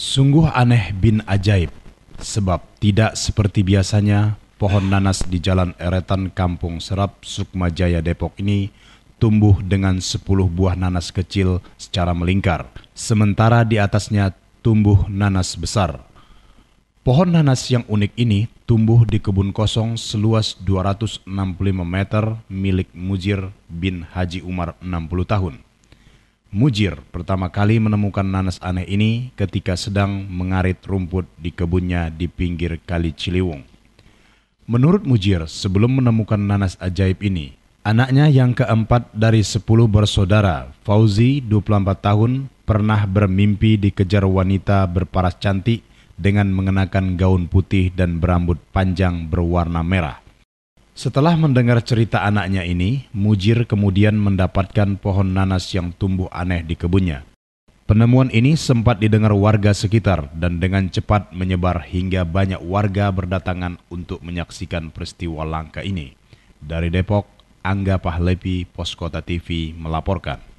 Sungguh aneh bin ajaib, sebab tidak seperti biasanya pohon nanas di jalan eretan kampung Serap Sukmajaya Depok ini tumbuh dengan 10 buah nanas kecil secara melingkar, sementara di atasnya tumbuh nanas besar. Pohon nanas yang unik ini tumbuh di kebun kosong seluas 265 meter milik Mujir bin Haji Umar 60 tahun. Mujir pertama kali menemukan nanas aneh ini ketika sedang mengarit rumput di kebunnya di pinggir Kali Ciliwung. Menurut Mujir, sebelum menemukan nanas ajaib ini, anaknya yang keempat dari sepuluh bersaudara, Fauzi, 24 tahun, pernah bermimpi dikejar wanita berparas cantik dengan mengenakan gaun putih dan berambut panjang berwarna merah. Setelah mendengar cerita anaknya ini, Mujir kemudian mendapatkan pohon nanas yang tumbuh aneh di kebunnya. Penemuan ini sempat didengar warga sekitar dan dengan cepat menyebar hingga banyak warga berdatangan untuk menyaksikan peristiwa langka ini. Dari Depok, Angga Pahlepi, Poskota TV melaporkan.